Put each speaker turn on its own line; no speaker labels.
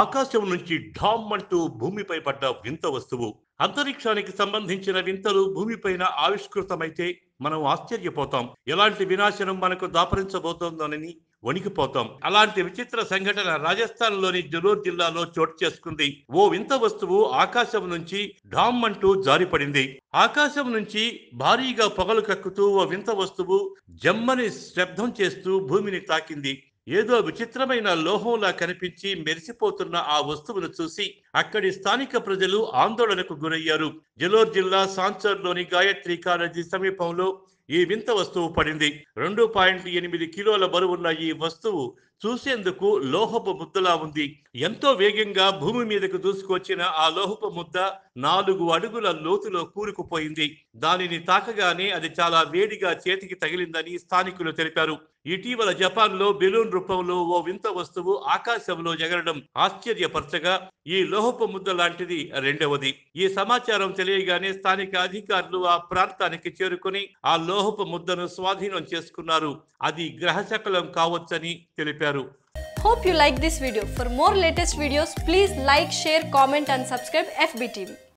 ఆకాశం నుంచి ఢామ్ అంటూ భూమిపై పడ్డ వింత వస్తువు అంతరిక్షానికి సంబంధించిన వింతలు భూమిపైన ఆవిష్కృతమైతే మనం ఆశ్చర్యపోతాం ఎలాంటి వినాశనం మనకు దాపరించబోతోందోనని వణికిపోతాం అలాంటి విచిత్ర సంఘటన రాజస్థాన్ లోని జలూర్ జిల్లాలో చోటు చేసుకుంది ఓ వింత వస్తువు ఆకాశం నుంచి ఢామ్ అంటూ జారిపడింది ఆకాశం నుంచి భారీగా పొగలు కక్కుతూ ఓ వింత వస్తువు జమ్మని శబ్దం చేస్తూ భూమిని తాకింది ఏదో విచిత్రమైన లోహంలా కనిపించి మెరిసిపోతున్న ఆ వస్తువును చూసి అక్కడి స్థానిక ప్రజలు ఆందోళనకు గురయ్యారు జలోర్ జిల్లా సాంచర్లోని గాయత్రి కాలేజీ సమీపంలో ఈ వింత వస్తువు పడింది రెండు పాయింట్ ఎనిమిది కిలోల బరువున్న ఈ వస్తువు చూసేందుకు లోహపు ముద్దలా ఉంది ఎంతో వేగంగా భూమి మీదకు దూసుకొచ్చిన ఆ లోహపు ముద్ద నాలుగు అడుగుల లోతులో కూరుకుపోయింది దానిని తాకగానే అది చాలా వేడిగా చేతికి తగిలిందని స్థానికులు తెలిపారు ఇటీవల జపాన్ లో బెలూన్ రూపంలో ఓ వింత వస్తువు ఆకాశంలో ఎగరడం ఆశ్చర్యపరచగా ఈ లోహపు ముద్ద లాంటిది రెండవది ఈ సమాచారం తెలియగానే స్థానిక అధికారులు ఆ ప్రాంతానికి చేరుకుని ఆ లోహపు ముద్దను స్వాధీనం చేసుకున్నారు అది గ్రహశకలం కావచ్చని తెలిపారు hope you like this video for more latest videos please like share comment and subscribe FB TV